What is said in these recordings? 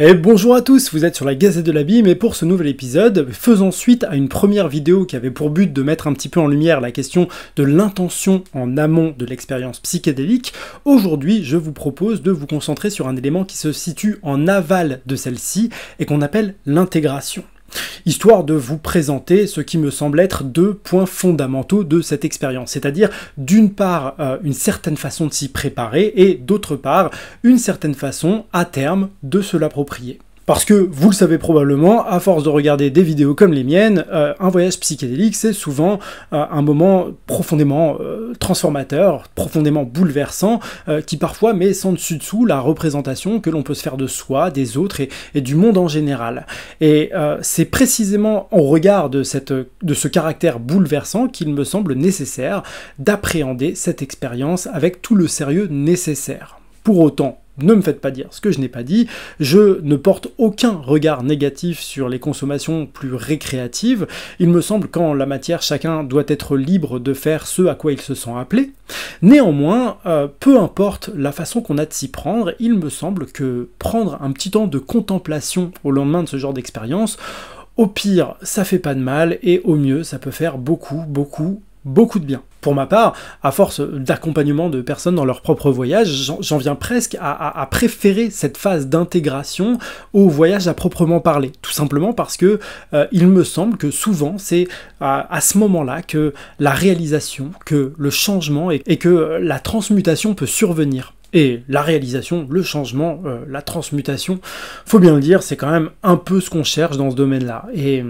Et eh, bonjour à tous, vous êtes sur la Gazette de l'Abîme et pour ce nouvel épisode, faisons suite à une première vidéo qui avait pour but de mettre un petit peu en lumière la question de l'intention en amont de l'expérience psychédélique. Aujourd'hui, je vous propose de vous concentrer sur un élément qui se situe en aval de celle-ci et qu'on appelle l'intégration histoire de vous présenter ce qui me semble être deux points fondamentaux de cette expérience, c'est-à-dire d'une part euh, une certaine façon de s'y préparer et d'autre part une certaine façon à terme de se l'approprier. Parce que, vous le savez probablement, à force de regarder des vidéos comme les miennes, euh, un voyage psychédélique, c'est souvent euh, un moment profondément euh, transformateur, profondément bouleversant, qui parfois met sans dessus dessous la représentation que l'on peut se faire de soi, des autres et, du monde en général. Et c'est précisément au regard cette, de ce caractère bouleversant qu'il me semble nécessaire d'appréhender cette expérience avec tout le sérieux nécessaire. Pour autant, ne me faites pas dire ce que je n'ai pas dit, je ne porte aucun regard négatif sur les consommations plus récréatives, il me semble qu'en la matière chacun doit être libre de faire ce à quoi il se sent appelé. Néanmoins, euh, peu importe la façon qu'on a de s'y prendre, il me semble que prendre un petit temps de contemplation au lendemain de ce genre d'expérience, au pire, ça fait pas de mal, et au mieux, ça peut faire beaucoup, beaucoup, beaucoup de bien pour ma part, à force d'accompagnement de personnes dans leur propre voyage, j'en viens presque à, préférer cette phase d'intégration au voyage à proprement parler. Tout simplement parce que euh, il me semble que souvent c'est à, ce moment-là que la réalisation, que le changement et, que euh, la transmutation peut survenir. Et la réalisation, le changement, euh, la transmutation, faut bien le dire, c'est quand même un peu ce qu'on cherche dans ce domaine-là. Et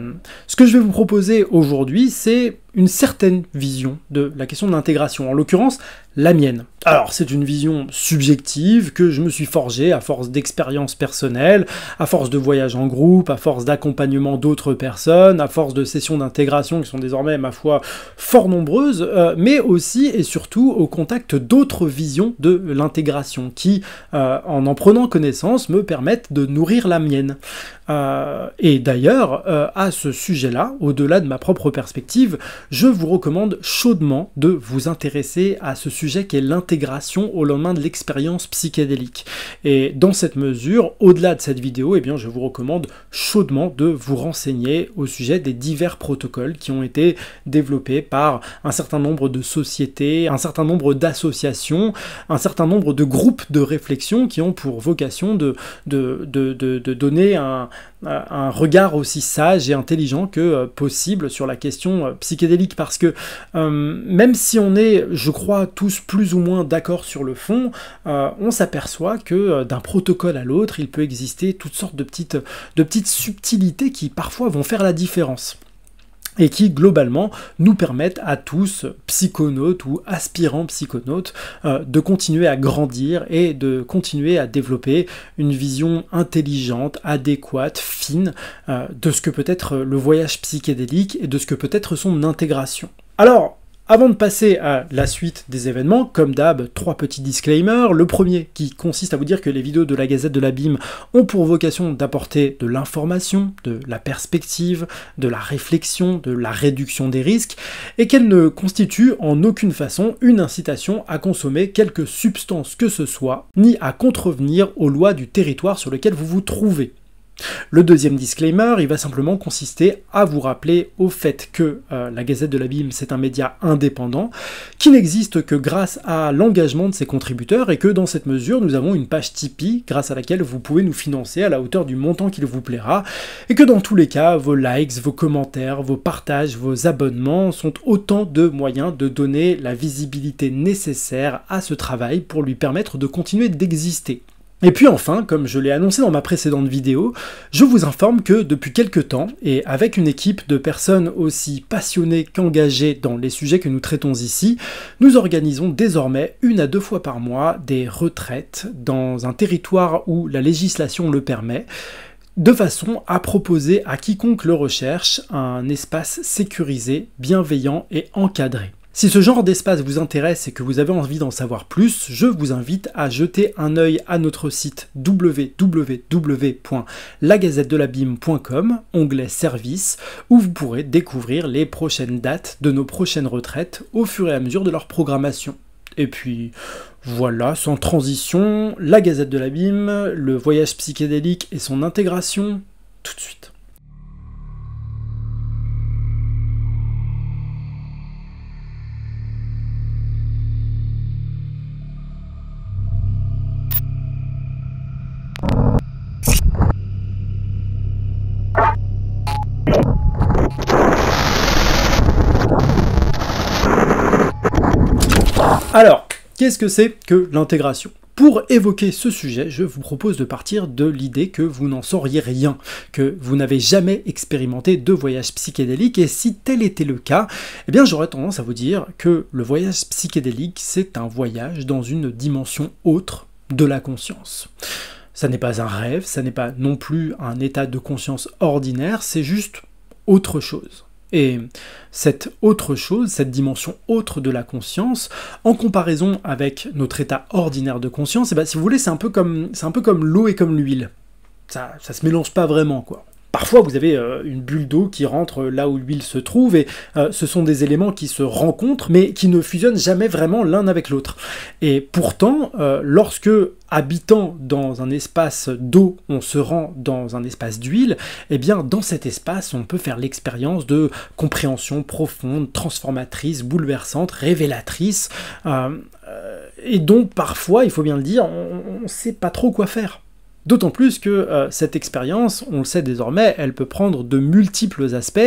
ce que je vais vous proposer aujourd'hui, c'est une certaine vision de la question de l'intégration, en l'occurrence la mienne. Alors c'est une vision subjective que je me suis forgée à force d'expériences personnelles, à force de voyages en groupe, à force d'accompagnement d'autres personnes, à force de sessions d'intégration qui sont désormais ma foi fort nombreuses, euh, mais aussi et surtout au contact d'autres visions de l'intégration qui, euh, en en prenant connaissance, me permettent de nourrir la mienne. Euh, et d'ailleurs, à ce sujet-là, au-delà de ma propre perspective, je vous recommande chaudement de vous intéresser à ce sujet qui est l'intégration au lendemain de l'expérience psychédélique. Et dans cette mesure, au-delà de cette vidéo, eh bien, je vous recommande chaudement de vous renseigner au sujet des divers protocoles qui ont été développés par un certain nombre de sociétés, un certain nombre d'associations, un certain nombre de groupes de réflexion qui ont pour vocation de, de, de, donner un, un regard aussi sage et intelligent que euh, possible sur la question euh, psychédélique parce que euh, même si on est, je crois, tous plus ou moins d'accord sur le fond, euh, on s'aperçoit que euh, d'un protocole à l'autre, il peut exister toutes sortes de petites, de petites subtilités qui parfois vont faire la différence et qui globalement nous permettent à tous, psychonautes ou aspirants psychonautes, euh, de continuer à grandir et de continuer à développer une vision intelligente, adéquate, fine euh, de ce que peut être le voyage psychédélique et de ce que peut être son intégration. Alors, avant de passer à la suite des événements, comme d'hab, trois petits disclaimers. Le premier qui consiste à vous dire que les vidéos de la Gazette de l'Abîme ont pour vocation d'apporter de l'information, de la perspective, de la réflexion, de la réduction des risques, et qu'elles ne constituent en aucune façon une incitation à consommer quelque substance que ce soit, ni à contrevenir aux lois du territoire sur lequel vous vous trouvez. Le deuxième disclaimer, il va simplement consister à vous rappeler au fait que euh, la Gazette de l'Abîme, c'est un média indépendant, qui n'existe que grâce à l'engagement de ses contributeurs, et que dans cette mesure, nous avons une page Tipeee, grâce à laquelle vous pouvez nous financer à la hauteur du montant qu'il vous plaira, et que dans tous les cas, vos likes, vos commentaires, vos partages, vos abonnements sont autant de moyens de donner la visibilité nécessaire à ce travail pour lui permettre de continuer d'exister. Et puis enfin, comme je l'ai annoncé dans ma précédente vidéo, je vous informe que depuis quelques temps, et avec une équipe de personnes aussi passionnées qu'engagées dans les sujets que nous traitons ici, nous organisons désormais une à deux fois par mois des retraites dans un territoire où la législation le permet de façon à proposer à quiconque le recherche un espace sécurisé, bienveillant et encadré. Si ce genre d'espace vous intéresse et que vous avez envie d'en savoir plus, je vous invite à jeter un œil à notre site www.lagazettedelabime.com, onglet service, où vous pourrez découvrir les prochaines dates de nos prochaines retraites au fur et à mesure de leur programmation. Et puis voilà, sans transition, la Gazette de l'Abîme, le voyage psychédélique et son intégration, tout de suite. qu'est-ce que c'est que l'intégration pour évoquer ce sujet, je vous propose de partir de l'idée que vous n'en sauriez rien, que vous n'avez jamais expérimenté de voyage psychédélique, et si tel était le cas, eh bien j'aurais tendance à vous dire que le voyage psychédélique, c'est un voyage dans une dimension autre de la conscience. Ça n'est pas un rêve, ça n'est pas non plus un état de conscience ordinaire, c'est juste autre chose. Et cette autre chose, cette dimension autre de la conscience, en comparaison avec notre état ordinaire de conscience, et eh ben, si vous voulez, c'est un peu comme, c'est un peu comme l'eau et comme l'huile. Ça, ne se mélange pas vraiment, quoi. Parfois, vous avez euh, une bulle d'eau qui rentre euh, là où l'huile se trouve, et euh, ce sont des éléments qui se rencontrent, mais qui ne fusionnent jamais vraiment l'un avec l'autre. Et pourtant, lorsque habitant dans un espace d'eau, on se rend dans un espace d'huile, eh bien dans cet espace, on peut faire l'expérience de compréhension profonde, transformatrice, bouleversante, révélatrice, et donc, parfois, il faut bien le dire, on ne sait pas trop quoi faire. D'autant plus que euh, cette expérience, on le sait désormais, elle peut prendre de multiples aspects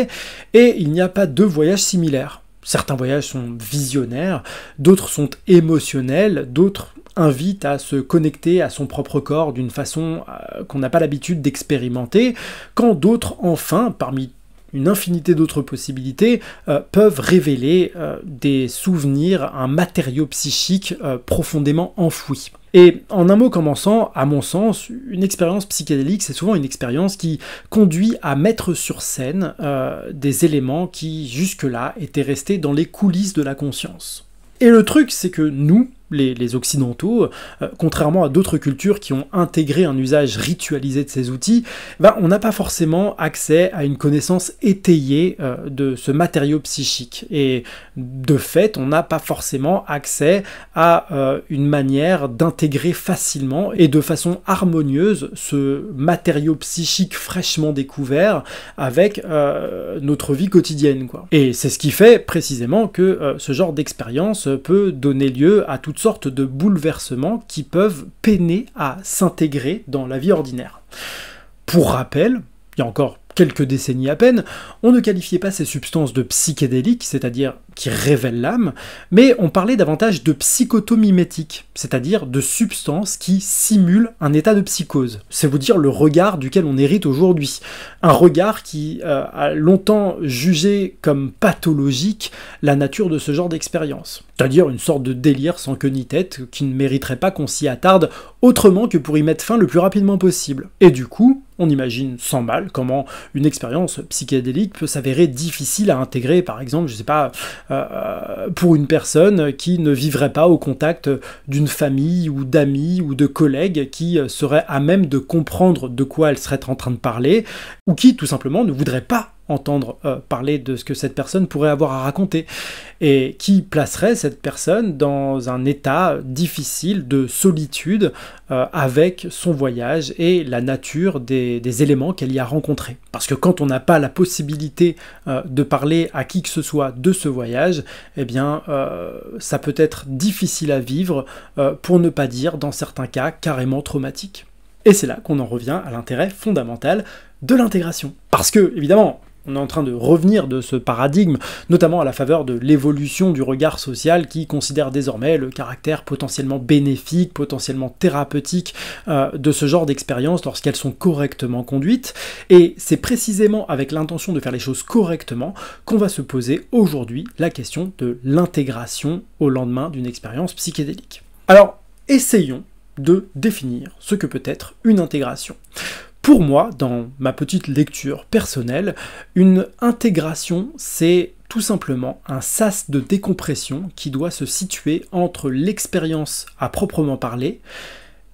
et il n'y a pas deux voyages similaires. Certains voyages sont visionnaires, d'autres sont émotionnels, d'autres invitent à se connecter à son propre corps d'une façon euh, qu'on n'a pas l'habitude d'expérimenter, quand d'autres, enfin, parmi une infinité d'autres possibilités, euh, peuvent révéler des souvenirs, un matériau psychique profondément enfoui. Et en un mot commençant, à mon sens, une expérience psychédélique, c'est souvent une expérience qui conduit à mettre sur scène euh, des éléments qui jusque-là étaient restés dans les coulisses de la conscience. Et le truc, c'est que nous, les, Occidentaux, euh, contrairement à d'autres cultures qui ont intégré un usage ritualisé de ces outils, ben, on n'a pas forcément accès à une connaissance étayée euh, de ce matériau psychique. Et de fait, on n'a pas forcément accès à euh, une manière d'intégrer facilement et de façon harmonieuse ce matériau psychique fraîchement découvert avec notre vie quotidienne. Et c'est ce qui fait précisément que ce genre d'expérience peut donner lieu à toutes sortes de bouleversements qui peuvent peiner à s'intégrer dans la vie ordinaire. Pour rappel, il y a encore quelques décennies à peine, on ne qualifiait pas ces substances de psychédéliques, c'est-à-dire qui révèle l'âme, mais on parlait davantage de psychotomimétique, c'est-à-dire de substances qui simulent un état de psychose. C'est vous dire le regard duquel on hérite aujourd'hui. Un regard qui euh, a longtemps jugé comme pathologique la nature de ce genre d'expérience. C'est-à-dire une sorte de délire sans queue ni tête qui ne mériterait pas qu'on s'y attarde autrement que pour y mettre fin le plus rapidement possible. Et du coup, on imagine sans mal comment une expérience psychédélique peut s'avérer difficile à intégrer, par exemple, je sais pas, euh, pour une personne qui ne vivrait pas au contact d'une famille ou d'amis ou de collègues qui euh, serait à même de comprendre de quoi elle serait en train de parler, ou qui tout simplement ne voudrait pas entendre euh, parler de ce que cette personne pourrait avoir à raconter, et qui placerait cette personne dans un état difficile de solitude euh, avec son voyage et la nature des, éléments qu'elle y a rencontrés. Parce que quand on n'a pas la possibilité euh, de parler à qui que ce soit de ce voyage, eh bien ça peut être difficile à vivre, pour ne pas dire dans certains cas carrément traumatique. Et c'est là qu'on en revient à l'intérêt fondamental de l'intégration. Parce que, évidemment, on est en train de revenir de ce paradigme, notamment à la faveur de l'évolution du regard social qui considère désormais le caractère potentiellement bénéfique, potentiellement thérapeutique euh, de ce genre d'expérience lorsqu'elles sont correctement conduites. Et c'est précisément avec l'intention de faire les choses correctement qu'on va se poser aujourd'hui la question de l'intégration au lendemain d'une expérience psychédélique. Alors, essayons de définir ce que peut être une intégration. Pour moi, dans ma petite lecture personnelle, une intégration, c'est tout simplement un sas de décompression qui doit se situer entre l'expérience à proprement parler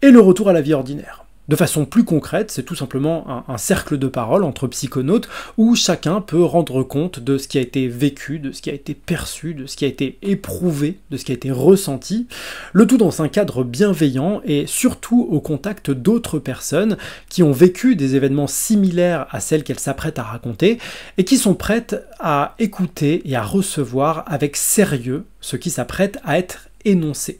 et le retour à la vie ordinaire. De façon plus concrète, c'est tout simplement un, cercle de parole entre psychonautes où chacun peut rendre compte de ce qui a été vécu, de ce qui a été perçu, de ce qui a été éprouvé, de ce qui a été ressenti, le tout dans un cadre bienveillant et surtout au contact d'autres personnes qui ont vécu des événements similaires à celles qu'elles s'apprêtent à raconter et qui sont prêtes à écouter et à recevoir avec sérieux ce qui s'apprête à être énoncé.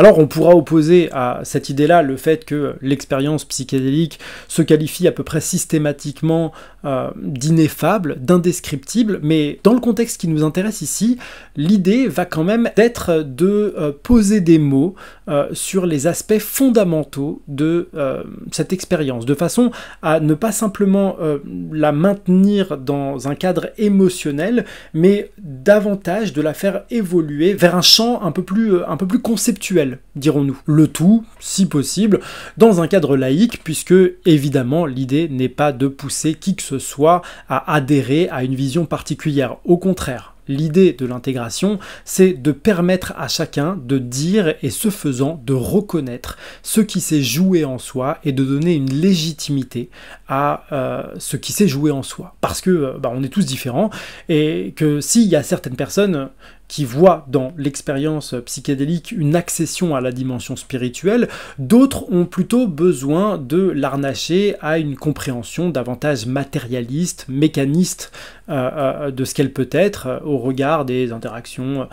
Alors on pourra opposer à cette idée-là le fait que l'expérience psychédélique se qualifie à peu près systématiquement euh, d'ineffable, d'indescriptible, mais dans le contexte qui nous intéresse ici, l'idée va quand même être de euh, poser des mots, euh, sur les aspects fondamentaux de euh, cette expérience, de façon à ne pas simplement euh, la maintenir dans un cadre émotionnel, mais davantage de la faire évoluer vers un champ peu un peu plus conceptuel, dirons-nous. Le tout, si possible, dans un cadre laïque, puisque évidemment l'idée n'est pas de pousser qui que ce soit à adhérer à une vision particulière. Au contraire, L'idée de l'intégration, c'est de permettre à chacun de dire et ce faisant de reconnaître ce qui s'est joué en soi et de donner une légitimité à euh, ce qui s'est joué en soi. Parce que euh, bah, on est tous différents et que s'il y a certaines personnes qui voient dans l'expérience psychédélique une accession à la dimension spirituelle, d'autres ont plutôt besoin de l'arnacher à une compréhension davantage matérialiste, mécaniste euh, euh, de ce qu'elle peut être euh, au regard des interactions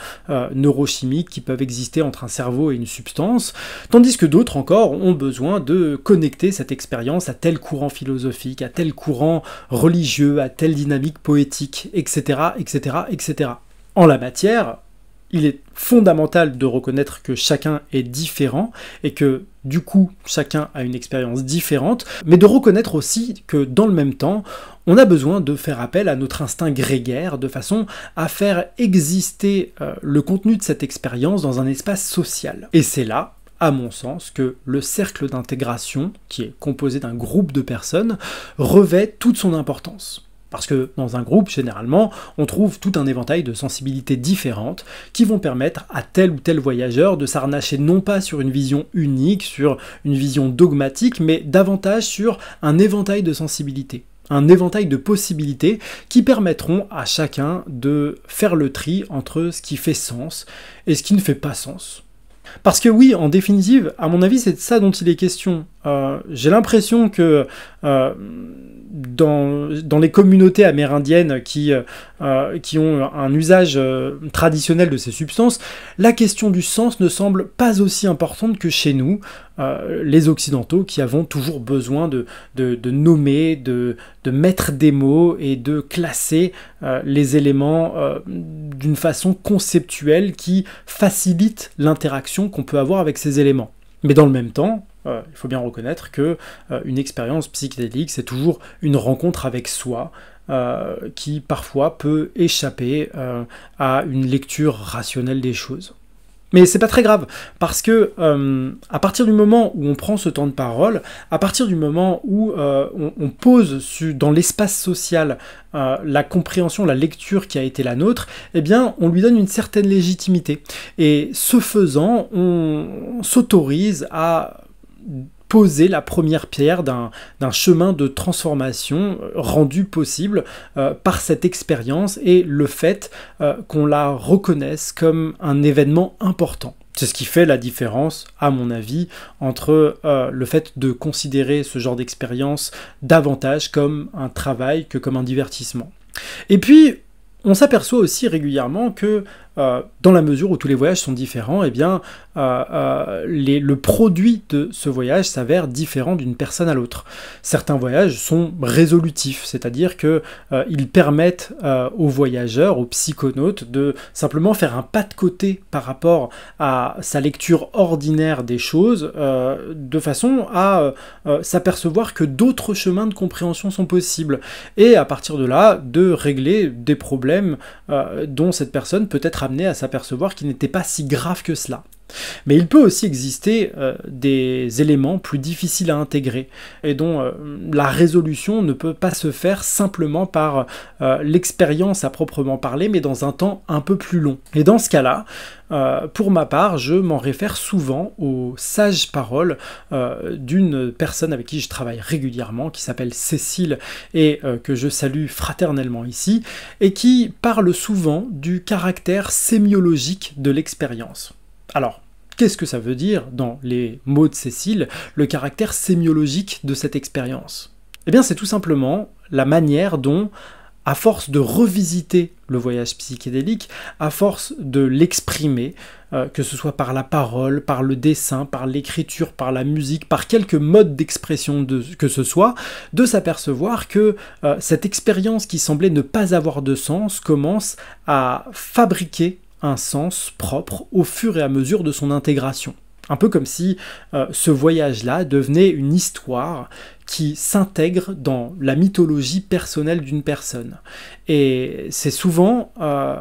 neurochimiques qui peuvent exister entre un cerveau et une substance, tandis que d'autres encore ont besoin de connecter cette expérience à tel courant philosophique, à tel courant religieux, à telle dynamique poétique, etc., etc., etc. En la matière, il est fondamental de reconnaître que chacun est différent et que du coup chacun a une expérience différente, mais de reconnaître aussi que dans le même temps, on a besoin de faire appel à notre instinct grégaire de façon à faire exister euh, le contenu de cette expérience dans un espace social. Et c'est là à mon sens, que le cercle d'intégration, qui est composé d'un groupe de personnes, revêt toute son importance. Parce que dans un groupe, généralement, on trouve tout un éventail de sensibilités différentes qui vont permettre à tel ou tel voyageur de s'arnacher non pas sur une vision unique, sur une vision dogmatique, mais davantage sur un éventail de sensibilités un éventail de possibilités qui permettront à chacun de faire le tri entre ce qui fait sens et ce qui ne fait pas sens. Parce que oui, en définitive, à mon avis, c'est de ça dont il est question. Euh, j'ai l'impression que euh, dans, les communautés amérindiennes qui, euh, ont un usage traditionnel de ces substances, la question du sens ne semble pas aussi importante que chez nous, les Occidentaux, qui avons toujours besoin de, nommer, de, mettre des mots et de classer les éléments d'une façon conceptuelle qui facilite l'interaction qu'on peut avoir avec ces éléments. Mais dans le même temps, euh, il faut bien reconnaître que euh, une expérience psychédélique, c'est toujours une rencontre avec soi. Euh, qui parfois peut échapper à une lecture rationnelle des choses. Mais c'est pas très grave, parce que à partir du moment où on prend ce temps de parole, à partir du moment où on, pose dans l'espace social la compréhension, la lecture qui a été la nôtre, eh bien on lui donne une certaine légitimité. Et ce faisant, on s'autorise à poser la première pierre d'un chemin de transformation euh, rendu possible euh, par cette expérience et le fait euh, qu'on la reconnaisse comme un événement important. C'est ce qui fait la différence, à mon avis, entre le fait de considérer ce genre d'expérience davantage comme un travail que comme un divertissement. Et puis, on s'aperçoit aussi régulièrement que euh, dans la mesure où tous les voyages sont différents, et eh bien, euh, euh, le produit de ce voyage s'avère différent d'une personne à l'autre. Certains voyages sont résolutifs, c'est-à-dire qu'ils ils permettent aux voyageurs, aux psychonautes, de simplement faire un pas de côté par rapport à sa lecture ordinaire des choses, de façon à s'apercevoir que d'autres chemins de compréhension sont possibles, et à partir de là, de régler des problèmes dont cette personne peut être amené à s'apercevoir qu'il n'était pas si grave que cela. Mais il peut aussi exister euh, des éléments plus difficiles à intégrer et dont euh, la résolution ne peut pas se faire simplement par euh, l'expérience à proprement parler, mais dans un temps un peu plus long. Et dans ce cas-là, pour ma part, je m'en réfère souvent aux sages paroles d'une personne avec qui je travaille régulièrement, qui s'appelle Cécile et que je salue fraternellement ici, et qui parle souvent du caractère sémiologique de l'expérience. Alors, qu'est-ce que ça veut dire, dans les mots de Cécile, le caractère sémiologique de cette expérience Eh bien, c'est tout simplement la manière dont, à force de revisiter le voyage psychédélique, à force de l'exprimer, euh, que ce soit par la parole, par le dessin, par l'écriture, par la musique, par quelque mode d'expression que ce soit, de s'apercevoir que euh, cette expérience qui semblait ne pas avoir de sens commence à fabriquer un sens propre au fur et à mesure de son intégration. Un peu comme si euh, ce voyage-là devenait une histoire qui s'intègre dans la mythologie personnelle d'une personne. Et c'est souvent euh,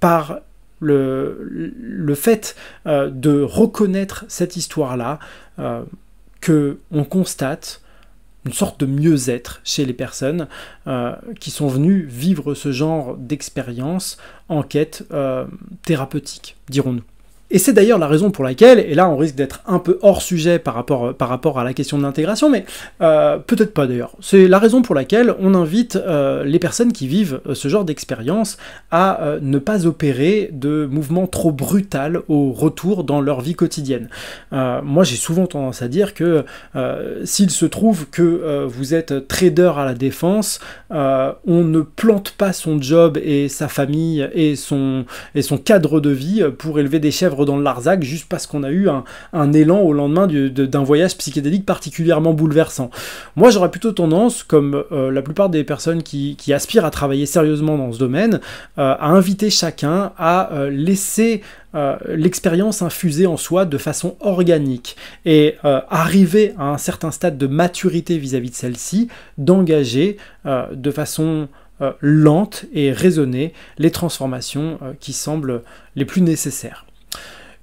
par le, fait euh, de reconnaître cette histoire-là que on constate une sorte de mieux-être chez les personnes euh, qui sont venues vivre ce genre d'expérience en quête euh, thérapeutique, dirons-nous. Et c'est d'ailleurs la raison pour laquelle, et là on risque d'être un peu hors sujet par rapport, par rapport à la question de l'intégration, mais euh, peut-être pas d'ailleurs, c'est la raison pour laquelle on invite euh, les personnes qui vivent euh, ce genre d'expérience à ne pas opérer de mouvements trop brutal au retour dans leur vie quotidienne. moi j'ai souvent tendance à dire que s'il se trouve que vous êtes trader à la défense, on ne plante pas son job et sa famille et son, et son cadre de vie pour élever des chèvres dans le Larzac juste parce qu'on a eu un, élan au lendemain d'un voyage psychédélique particulièrement bouleversant. Moi, j'aurais plutôt tendance, comme euh, la plupart des personnes qui, aspirent à travailler sérieusement dans ce domaine, euh, à inviter chacun à euh, laisser l'expérience infusée en soi de façon organique et arriver à un certain stade de maturité vis-à-vis de celle-ci, d'engager de façon lente et raisonnée les transformations qui semblent les plus nécessaires.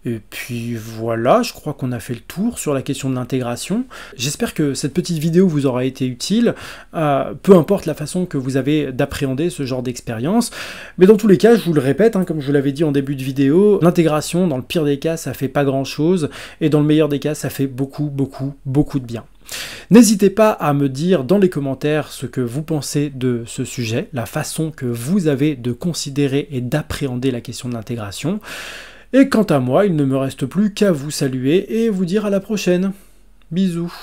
Et puis voilà, je crois qu'on a fait le tour sur la question de l'intégration. J'espère que cette petite vidéo vous aura été utile, euh, peu importe la façon que vous avez d'appréhender ce genre d'expérience. Mais dans tous les cas, je vous le répète, hein, comme je l'avais dit en début de vidéo, l'intégration, dans le pire des cas, ça fait pas grand-chose, et dans le meilleur des cas, ça fait beaucoup, beaucoup, beaucoup de bien. N'hésitez pas à me dire dans les commentaires ce que vous pensez de ce sujet, la façon que vous avez de considérer et d'appréhender la question de l'intégration. Et quant à moi, il ne me reste plus qu'à vous saluer et vous dire à la prochaine. Bisous